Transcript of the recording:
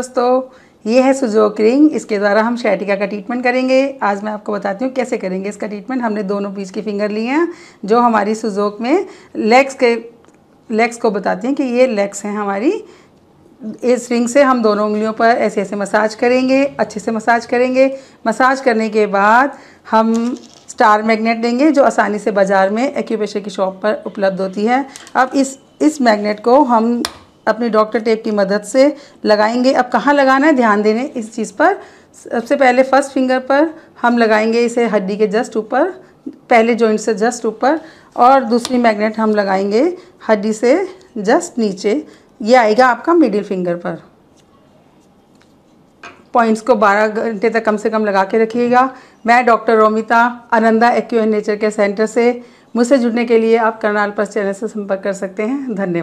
दोस्तों ये है सुजोक रिंग इसके द्वारा हम शैटिका का ट्रीटमेंट करेंगे आज मैं आपको बताती हूँ कैसे करेंगे इसका ट्रीटमेंट हमने दोनों बीच की फिंगर ली हैं जो हमारी सुजोक में लेग्स के लेग्स को बताते हैं कि ये लेग्स हैं हमारी इस रिंग से हम दोनों उंगलियों पर ऐसे ऐसे मसाज करेंगे अच्छे से मसाज करेंगे मसाज करने के बाद हम स्टार मैग्नेट देंगे जो आसानी से बाज़ार में एक्यूपेशर की शॉप पर उपलब्ध होती है अब इस इस मैग्नेट को हम अपने डॉक्टर टेप की मदद से लगाएंगे अब कहाँ लगाना है ध्यान देने इस चीज़ पर सबसे पहले फर्स्ट फिंगर पर हम लगाएंगे इसे हड्डी के जस्ट ऊपर पहले जॉइंट से जस्ट ऊपर और दूसरी मैग्नेट हम लगाएंगे हड्डी से जस्ट नीचे ये आएगा आपका मिडिल फिंगर पर पॉइंट्स को 12 घंटे तक कम से कम लगा के रखिएगा मैं doctor Romita Ananda acu nature के सेंटर से मुझसे जुड़ने के लिए आप करनाल पर चैनल से संपर्क कर सकते हैं धन्यवाद